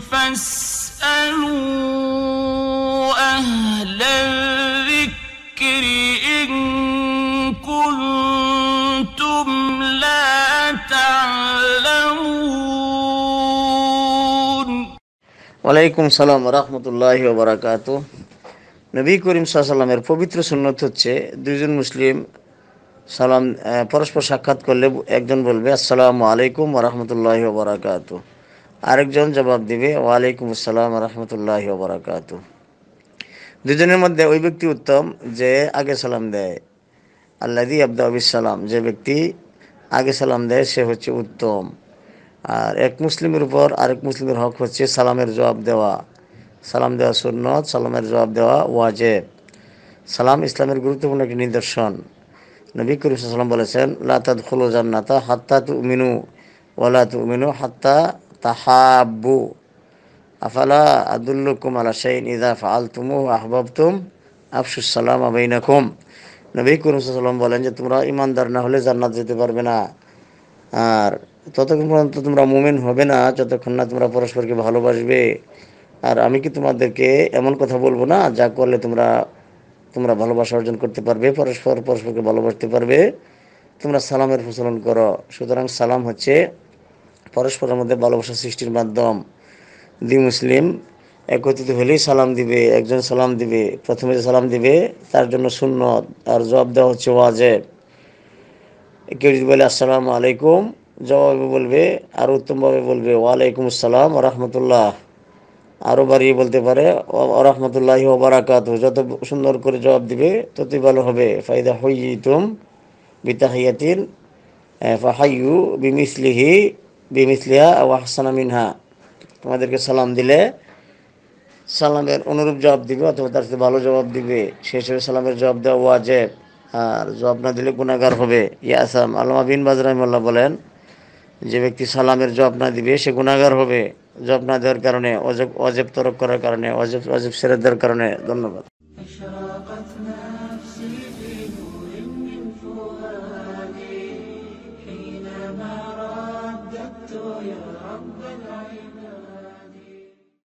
ওয়ালাইকুম সালাম রহমতুল্লাহ বারাকাত নবী করিম সাল্লামের পবিত্র সুন্নত হচ্ছে দুজন মুসলিম সালাম পরস্পর সাক্ষাৎ করলে একজন বলবে আসসালামু আলাইকুম রহমতুল্লাহ বারাকাতু আরেকজন জবাব দিবে ওয়ালাইকুম আসসালাম রহমতুল্লাহ বারাকাত দুজনের মধ্যে ওই ব্যক্তি উত্তম যে আগে সালাম দেয় আল্লাদি আব্দা সালাম যে ব্যক্তি আগে সালাম দেয় সে হচ্ছে উত্তম আর এক মুসলিমের উপর আরেক মুসলিমের হক হচ্ছে সালামের জবাব দেওয়া সালাম দেওয়া সুন্নত সালামের জবাব দেওয়া ওয়াজেব সালাম ইসলামের গুরুত্বপূর্ণ একটি নিদর্শন নবী করিম সাল্লাম বলেছেন লাতাদ খুলো জান্নাতা হাত্তা তু মিনু ওয়ালা তু মিনু হাত্তা তাহাব্বু আফালা আদুল্লুকুম আলা শাইন ইদা ফালতুমু আহবাবতুম আফসুসালাম আবাইনাকুম নবী করিম বলেন যে তোমরা ইমানদার না হলে জান্নাত যেতে পারবে না আর ততক্ষণ পর্যন্ত তোমরা মুমেন হবে না যতক্ষণ না তোমরা পরস্পরকে ভালোবাসবে আর আমি কি তোমাদেরকে এমন কথা বলবো না যা করলে তোমরা তোমরা ভালোবাসা অর্জন করতে পারবে পরস্পর পরস্পরকে ভালোবাসতে পারবে তোমরা সালামের প্রচলন করো সুতরাং সালাম হচ্ছে পরস্পরের মধ্যে ভালোবাসা সৃষ্টির মাধ্যম দুই মুসলিম একত্রিত হলেই সালাম দিবে একজন সালাম দিবে প্রথমে যে সালাম দিবে তার জন্য শূন্য আর জবাব দেওয়া হচ্ছে ওয়াজেব কেউ যদি বলে আসসালাম আলাইকুম জবাবে বলবে আর উত্তমভাবে বলবে ওয়ালাইকুম আসসালাম রহমতুল্লাহ আরও বাড়িয়ে বলতে পারে রহমতুল্লাহ ও বারাকাত যত সুন্দর করে জবাব দিবে ততই ভালো হবে ফাইদা হইতুম বিতাহিয়াতিল ফাহাইয়ু বিমিসলিহি বিমিথলিহা ও আহসানা মিনহা তোমাদেরকে সালাম দিলে সালামের অনুরূপ জবাব দিবে অথবা তার সাথে ভালো জবাব দিবে সে হিসেবে সালামের জবাব দেওয়া ওয়াজেব আর জবাব না দিলে গুণাগার হবে ইয়াসাম আলমা বিন বাজরাইমুল্লাহ বলেন যে ব্যক্তি সালামের জবাব না দিবে সে গুণাগার হবে জবাব না দেওয়ার কারণে অজেব অজেব তরক করার কারণে অজেব অজেব সেরে দেওয়ার কারণে ধন্যবাদ عبدت يا رب العين